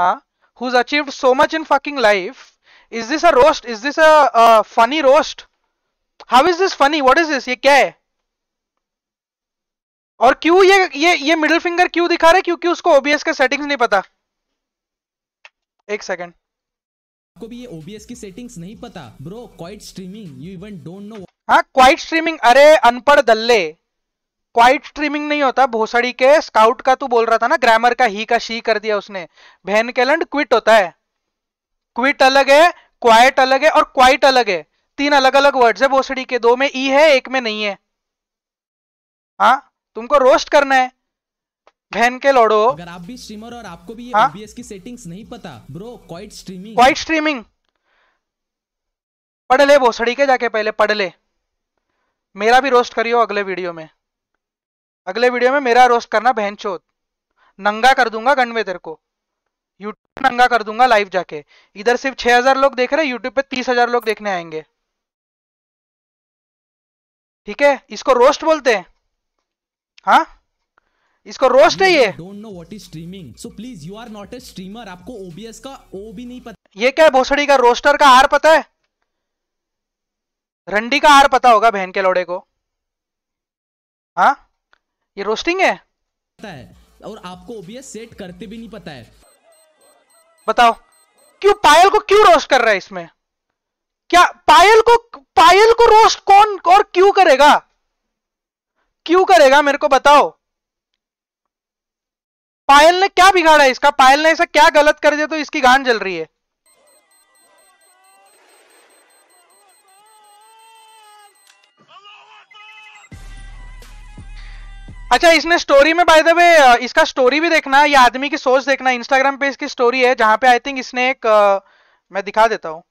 huh? who's achieved so much in fucking life. Is this a roast? Is this a, a funny roast? How is this funny? What is this? ये क्या है और क्यों ये ये ये middle finger क्यों दिखा रहे क्योंकि उसको ओबीएस का सेटिंग्स नहीं पता एक सेकेंड आपको भी ये OBS की सेटिंग्स नहीं पता bro quite streaming you even don't know हाँ क्वाइट स्ट्रीमिंग अरे अनपढ़ दल्ले क्वाइट स्ट्रीमिंग नहीं होता भोसड़ी के स्काउट का तू बोल रहा था ना ग्रामर का ही का शी कर दिया उसने भैन कैलंड क्विट होता है क्विट अलग है क्वाइट अलग है और क्वाइट अलग है तीन अलग अलग वर्ड्स है भोसड़ी के दो में ई e है एक में नहीं है हाँ तुमको रोस्ट करना है बहन के लोडो अगर आप भी स्ट्रीमर और आपको भी ये हाँ? की सेटिंग्स नहीं पता bro quite streaming quite streaming पढ़ ले भोसड़ी के जाके पहले पढ़ ले मेरा भी रोस्ट करियो अगले वीडियो में अगले वीडियो में मेरा रोस्ट करना बहन चोत नंगा कर दूंगा गन में तेरे को यूट्यूब नंगा कर दूंगा लाइव जाके इधर सिर्फ 6000 लोग देख रहे हैं यूट्यूब पे 30000 लोग देखने आएंगे ठीक है इसको रोस्ट बोलते हैं हाँ इसको रोस्ट है ये don't know what is streaming so please you are not a streamer आपको ओबीएस का ओ भी नहीं पता ये क्या है भोसड़ी का रोस्टर का आर पता है रंडी का आर पता होगा बहन के लोड़े को हाँ ये रोस्टिंग है पता है और आपको ओबीएस सेट करते भी नहीं पता है बताओ क्यों पायल को क्यों रोस्ट कर रहा है इसमें क्या पायल को पायल को रोस्ट कौन और क्यों करेगा क्यों करेगा मेरे को बताओ पायल ने क्या बिगाड़ा है इसका पायल ने ऐसा क्या गलत कर दिया तो इसकी गांड जल रही है अच्छा इसमें स्टोरी में बाय द वे इसका स्टोरी भी देखना या आदमी की सोच देखना इंस्टाग्राम पे इसकी स्टोरी है जहां पे आई थिंक इसने एक आ, मैं दिखा देता हूँ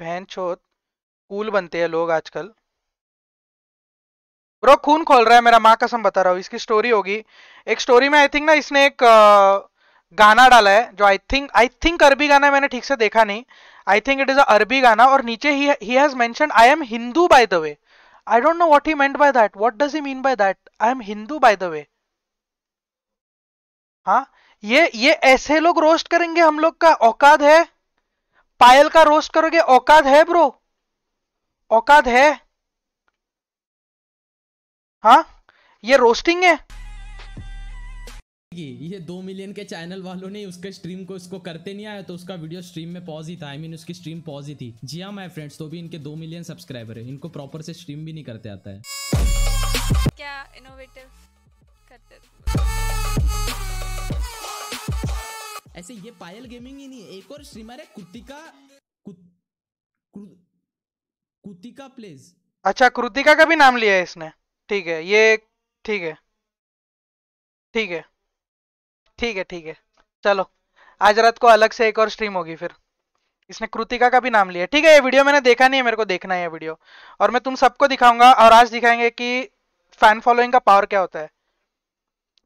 बहन छोत कूल बनते हैं लोग आजकल ब्रो खून खोल रहा है मेरा माँ कसम बता रहा हूँ इसकी स्टोरी होगी एक स्टोरी में आई थिंक ना इसने एक आ, गाना डाला है जो आई थिंक आई थिंक अरबी गाना मैंने ठीक से देखा नहीं I think it is a अरबी गाना और नीचे ही has mention I am Hindu by the way I don't know what he meant by that. What does he mean by that? I am Hindu by the way. हाँ ये ये ऐसे लोग रोस्ट करेंगे हम लोग का औकाद है पायल का रोस्ट करोगे औकाद है ब्रो औकाद है हाँ ये रोस्टिंग है की ये दो मिलियन के चैनल वालों ने उसके स्ट्रीम को इसको करते नहीं आया तो उसका वीडियो स्ट्रीम में पॉज ही था आई I मीन mean, उसकी स्ट्रीम पॉज ही थी जी हाँ माई फ्रेंड्स तो भी इनके दो मिलियन सब्सक्राइबर है इनको प्रॉपर से स्ट्रीम भी नहीं करते आता है क्या इनोवेटिव करते ऐसे ये पायल गेमिंग ही नहीं एक और स्ट्रीमर है कुतिका कुत, कुतिका प्लेज अच्छा कृतिका का भी नाम लिया है इसने ठीक है ये ठीक है ठीक है ठीक है ठीक है चलो आज रात को अलग से एक और स्ट्रीम होगी फिर इसने कृतिका का भी नाम लिया ठीक है ये वीडियो मैंने देखा नहीं है मेरे को देखना है ये वीडियो और मैं तुम सबको दिखाऊंगा और आज दिखाएंगे कि फैन फॉलोइंग का पावर क्या होता है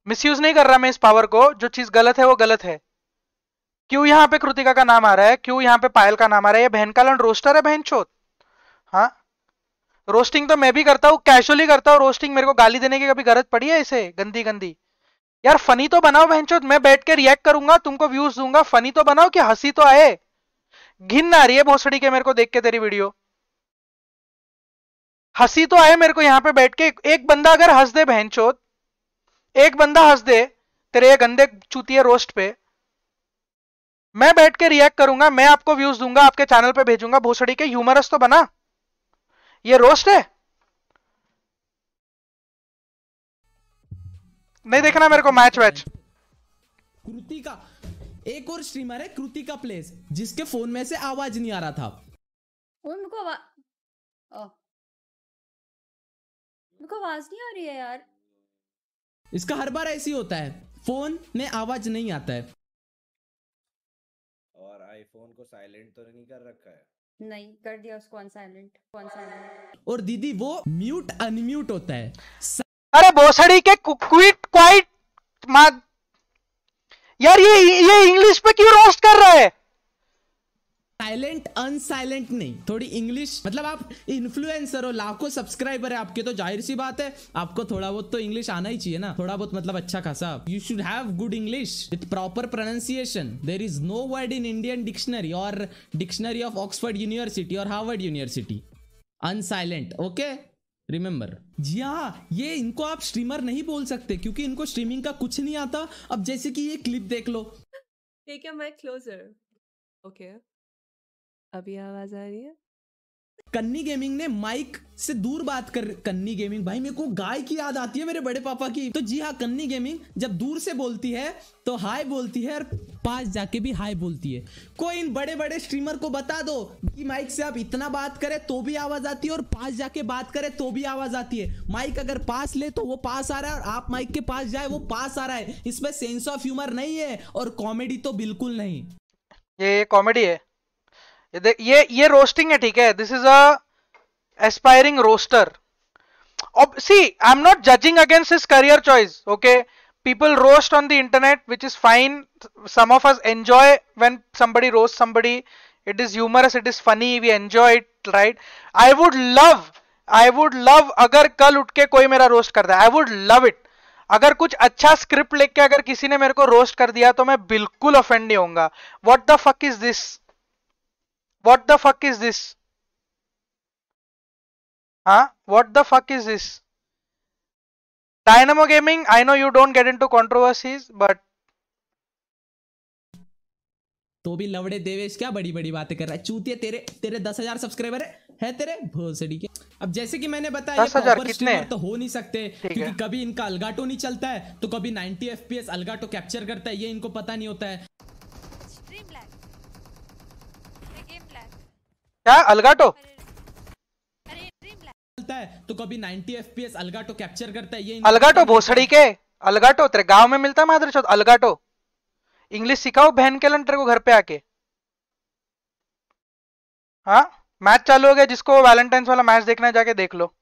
मिसयूज नहीं कर रहा मैं इस पावर को जो चीज गलत है वो गलत है क्यों यहाँ पे कृतिका का नाम आ रहा है क्यों यहाँ पे पायल का नाम आ रहा है ये बहन का रोस्टर है बहन चोत हाँ रोस्टिंग तो मैं भी करता हूँ कैशुअली करता हूँ रोस्टिंग मेरे को गाली देने की कभी गरज पड़ी है इसे गंदी गंदी यार फनी तो बनाओ बहन मैं बैठ के रिएक्ट करूंगा तुमको व्यूज दूंगा फनी तो बनाओ कि हंसी तो आए घिन आ रही है भोसड़ी के मेरे को देख के तेरी वीडियो हंसी तो आए मेरे को यहां पे बैठ के एक बंदा अगर हंस दे बहनचोद एक बंदा हंस दे तेरे ये गंदे है रोस्ट पे मैं बैठ के रिएक्ट करूंगा मैं आपको व्यूज दूंगा आपके चैनल पे भेजूंगा भोसड़ी के ह्यूमरस तो बना ये रोस्ट है नहीं देखना मेरे को मैच वैच कृति का एक और स्ट्रीमर है कृति का प्लेस जिसके फोन में से आवाज नहीं आ रहा था उनको उनको आवाज नहीं आ रही है यार इसका हर बार ऐसी होता है फोन में आवाज नहीं आता है और आईफोन को साइलेंट तो नहीं कर रखा है नहीं कर दिया उसको अनसाइलेंट अनसाइलेंट और दीदी वो म्यूट अनम्यूट होता है अरे बोसड़ी के क्विट क्वाइट यार ये ये इंग्लिश पे क्यों रोस्ट कर रहा है साइलेंट अनसाइलेंट नहीं थोड़ी इंग्लिश मतलब आप इन्फ्लुएंसर हो लाखों सब्सक्राइबर है आपके तो जाहिर सी बात है आपको थोड़ा बहुत तो इंग्लिश आना ही चाहिए ना थोड़ा बहुत मतलब अच्छा खासा you should have good English with proper pronunciation there is no word in Indian dictionary और डिक्शनरी ऑफ ऑक्सफर्ड यूनिवर्सिटी और Harvard University and silent okay remember जी हाँ ये इनको आप स्ट्रीमर नहीं बोल सकते क्योंकि इनको स्ट्रीमिंग का कुछ नहीं आता अब जैसे कि ये क्लिप देख लो ठीक है मैं क्लोजर ओके अभी आवाज आ रही है कन्नी गेमिंग ने माइक से दूर बात कर कन्नी गेमिंग भाई मेरे को गाय की याद आती है मेरे बड़े पापा की तो जी हाँ कन्नी गेमिंग जब दूर से बोलती है तो हाय बोलती है और पास जाके भी हाई बोलती है कोई इन बड़े बड़े स्ट्रीमर को बता दो कि माइक से आप इतना बात करें तो भी आवाज आती है और पास जाके बात करें तो भी आवाज आती है माइक अगर पास ले तो वो पास आ रहा है और आप माइक के पास जाए वो पास आ रहा है इसमें सेंस ऑफ ह्यूमर नहीं है और कॉमेडी तो बिल्कुल नहीं ये कॉमेडी है ये ये, ये रोस्टिंग है ठीक है this is a aspiring roaster see I am not judging against his career choice okay people roast on the internet which is fine some of us enjoy when somebody roasts somebody it is humorous it is funny we enjoy it right i would love i would love agar kal utke koi mera roast roast कर दे I would love अगर कुछ अच्छा script लेके अगर किसी ने मेरे को रोस्ट कर दिया तो मैं बिल्कुल ऑफेंड नहीं होऊंगा what the fuck is this what the fuck is this हा what the fuck is this Dynamo Gaming, I know you don't get into controversies, but तो भी लवड़े देवेश क्या बड़ी बड़ी बातें कर रहा है चूतिया तेरे तेरे दस हजार सब्सक्राइबर है, है तेरे भोसड़ी के अब जैसे कि मैंने बताया कितने तो हो नहीं सकते क्योंकि कभी इनका अलगाटो नहीं चलता है तो कभी 90 एफपीएस अलगाटो कैप्चर करता है ये इनको पता नहीं होता है क्या अलगाटो करता है तो कभी 90 एफपीएस अलगाटो कैप्चर करता है ये अलगाटो भोसड़ी के अलगाटो तेरे गांव में मिलता है चौथ अलगाटो इंग्लिश सिखाओ बहन के लंटर को घर पे आके हाँ मैच चालू हो गया जिसको वैलेंटाइन वाला मैच देखना है जाके देख लो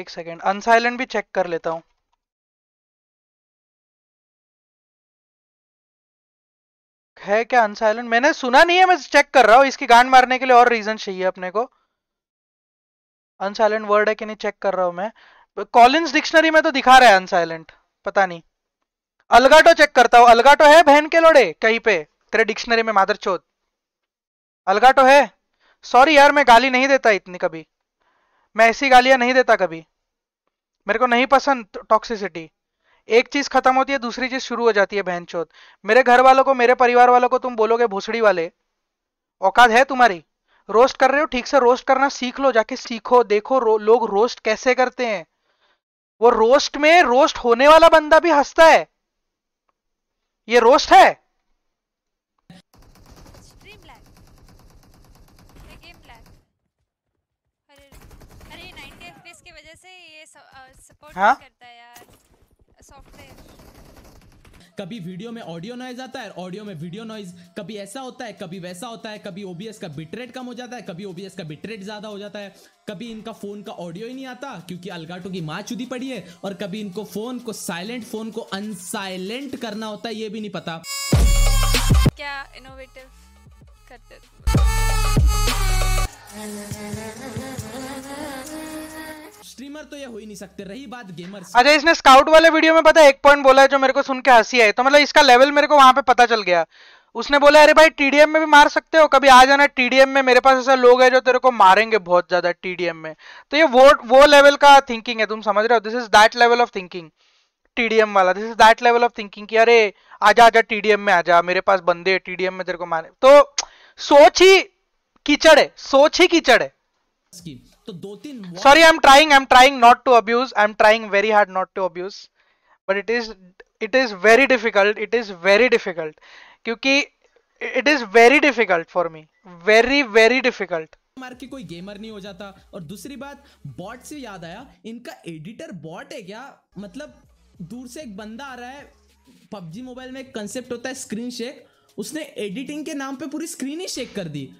एक सेकेंड अनसाइलेंट भी चेक कर लेता हूँ है क्या अनसाइलेंट मैंने सुना नहीं है मैं चेक कर रहा हूँ इसकी गांड मारने के लिए और रीजन चाहिए अपने को अनसाइलेंट वर्ड है कि नहीं चेक कर रहा हूँ मैं कॉलिन्स डिक्शनरी में तो दिखा रहा है अनसाइलेंट पता नहीं अलगाटो चेक करता हूँ अलगाटो है बहन के लोड़े कहीं पे तेरे डिक्शनरी में मादर चोत अलगाटो है सॉरी यार मैं गाली नहीं देता इतनी कभी मैं ऐसी गालियां नहीं देता कभी मेरे को नहीं पसंद टॉक्सिसिटी तो एक चीज खत्म होती है दूसरी चीज शुरू हो जाती है बहन चोत मेरे घर वालों को मेरे परिवार वालों को तुम बोलोगे भूसड़ी वाले औकात है तुम्हारी रोस्ट कर रहे हो ठीक से रोस्ट करना सीख लो जाके सीखो देखो रो, लोग रोस्ट कैसे करते हैं वो रोस्ट में रोस्ट होने वाला बंदा भी हंसता है ये रोस्ट है हाँ? करता है यार कभी वीडियो में ऑडियो नॉइज आता है ऑडियो में वीडियो नॉइज कभी ऐसा होता है कभी वैसा होता है कभी ओबीएस का बिटरेट कम हो जाता है कभी ओबीएस का बिटरेट ज्यादा हो जाता है कभी इनका फोन का ऑडियो ही नहीं आता क्योंकि अलगाटो की माँ चुदी पड़ी है और कभी इनको फोन को साइलेंट फोन को अनसाइलेंट करना होता है ये भी नहीं पता क्या इनोवेटिव करते स्ट्रीमर तो ये हो ही नहीं सकते रही बात गेमर अच्छा इसने स्काउट वाले वीडियो में पता एक पॉइंट बोला है जो मेरे को सुन के हंसी है तो मतलब इसका लेवल मेरे को वहां पे पता चल गया उसने बोला अरे भाई टीडीएम में भी मार सकते हो कभी आ जाना टीडीएम में मेरे पास ऐसा लोग है जो तेरे को मारेंगे बहुत ज्यादा टीडीएम में तो ये वो वो लेवल का थिंकिंग है तुम समझ रहे हो this is that level of thinking TDM वाला this is that level of thinking कि अरे आजा आजा टीडीएम में आजा मेरे पास बंदे है टीडीएम में तेरे को मारे तो सोच ही कीचड़ है सोच ही कीचड़ है तो दो तीन sorry I am trying I am trying not to abuse I am trying very hard not to abuse but it is it is very difficult it is very difficult क्योंकि it is very difficult for me very very difficult मार के कोई gamer नहीं हो जाता और दूसरी बात बॉट से याद आया इनका एडिटर बॉट है क्या मतलब दूर से एक बंदा आ रहा है पबजी मोबाइल में एक कंसेप्ट होता है स्क्रीन शेक उसने एडिटिंग के नाम पे पूरी स्क्रीन ही शेक कर दी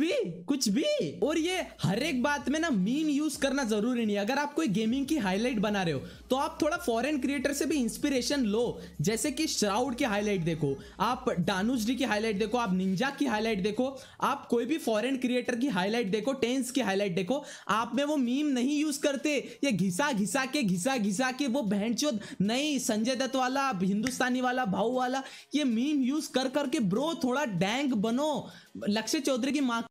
भी कुछ भी और ये हर एक बात में ना मीन यूज करना जरूरी नहीं अगर आप कोई गेमिंग की हाईलाइट बना रहे हो तो आप थोड़ा फॉरेन क्रिएटर से भी इंस्पिरेशन लो जैसे कि श्राउड की हाईलाइट देखो आप डानुज डी की हाईलाइट देखो आप निंजा की हाईलाइट देखो आप कोई भी फॉरेन क्रिएटर की हाईलाइट देखो टेंस की हाईलाइट देखो आप में वो मीम नहीं यूज करते ये घिसा घिसा के घिसा घिसा के वो बहन नहीं संजय दत्त वाला हिंदुस्तानी वाला भाऊ वाला ये मीम यूज कर करके ब्रो थोड़ा डैंग बनो लक्ष्य चौधरी की माँ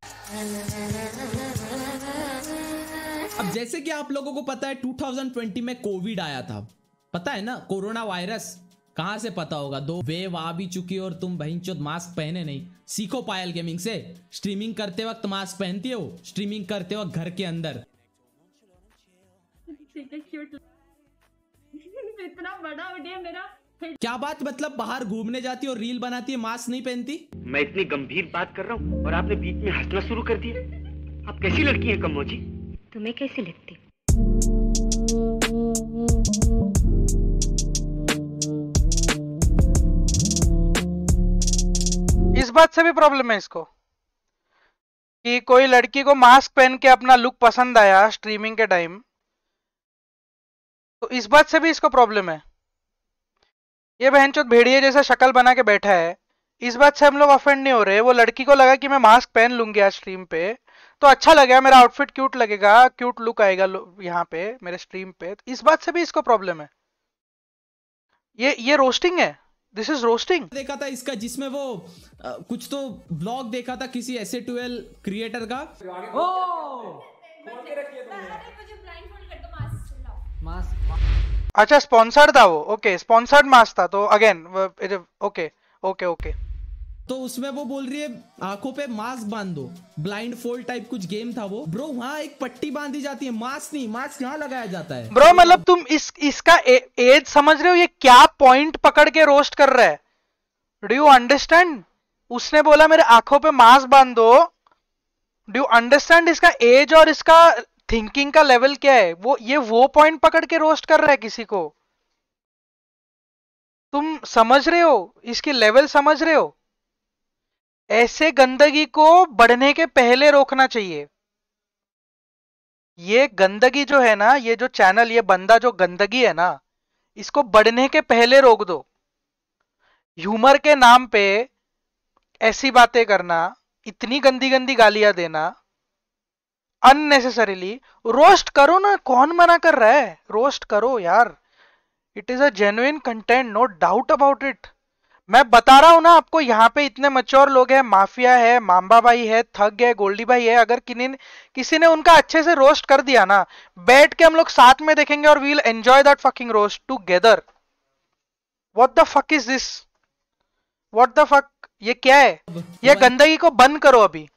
अब जैसे कि आप लोगों को पता है 2020 में कोविड आया था पता है ना कोरोना वायरस कहाँ से पता होगा दो वेव आ भी चुकी और तुम बहन चौथ मास्क पहने नहीं सीखो पायल गेमिंग से स्ट्रीमिंग करते वक्त मास्क पहनती हो स्ट्रीमिंग करते वक्त घर के अंदर इतना बड़ा मेरा क्या बात मतलब बाहर घूमने जाती और रील बनाती है मास्क नहीं पहनती मैं इतनी गंभीर बात कर रहा हूँ और आपने बीच में हंसना शुरू कर दिया आप कैसी लड़की है कमो जी तुम्हें कैसी लगती इस बात से भी प्रॉब्लम है इसको कि कोई लड़की को मास्क पहन के अपना लुक पसंद आया स्ट्रीमिंग के टाइम तो इस बात से भी इसको प्रॉब्लम है ये बहन चौथ भेड़िए जैसा शक्ल बना के बैठा है इस बात से हम लोग ऑफेंड नहीं हो रहे वो लड़की को लगा कि मैं मास्क पहन लूंगी आज स्ट्रीम पे तो अच्छा लगेगा मेरा आउटफिट क्यूट लगेगा क्यूट लुक आएगा यहाँ पे मेरे स्ट्रीम पे तो इस बात से भी इसको प्रॉब्लम है ये ये रोस्टिंग है दिस इज रोस्टिंग देखा था इसका जिसमें वो आ, कुछ तो ब्लॉग देखा था किसी ऐसे ट्वेल्व क्रिएटर का ओ मास्क अच्छा स्पॉन्सर्ड था वो ओके स्पॉन्सर्ड मैच था तो अगेन ओके ओके ओके तो उसमें वो बोल रही है आंखों पे मास्क बांध दो ब्लाइंड फोल्ड टाइप कुछ गेम था वो ब्रो वहाँ एक पट्टी बांधी जाती है मास्क नहीं मास्क यहाँ लगाया जाता है ब्रो मतलब तुम इस इसका ए, एज समझ रहे हो ये क्या पॉइंट पकड़ के रोस्ट कर रहा है डू यू अंडरस्टैंड उसने बोला मेरे आंखों पे मास्क बांध दो डू यू अंडरस्टैंड इसका एज और इसका थिंकिंग का लेवल क्या है वो ये वो पॉइंट पकड़ के रोस्ट कर रहा है किसी को तुम समझ रहे हो इसकी लेवल समझ रहे हो ऐसे गंदगी को बढ़ने के पहले रोकना चाहिए ये गंदगी जो है ना ये जो चैनल ये बंदा जो गंदगी है ना इसको बढ़ने के पहले रोक दो ह्यूमर के नाम पे ऐसी बातें करना इतनी गंदी गंदी गालियां देना अननेसेसरीली रोस्ट करो ना कौन मना कर रहा है रोस्ट करो यार it is a genuine content no doubt about it मैं बता रहा हूं ना आपको यहाँ पे इतने मच्योर लोग हैं माफिया है माम्बा भाई है थग है गोल्डी भाई है अगर किन्हीं किसी ने उनका अच्छे से रोस्ट कर दिया ना बैठ के हम लोग साथ में देखेंगे और we'll enjoy that fucking roast together what the fuck is this what the fuck ये क्या है ये गंदगी को बंद करो अभी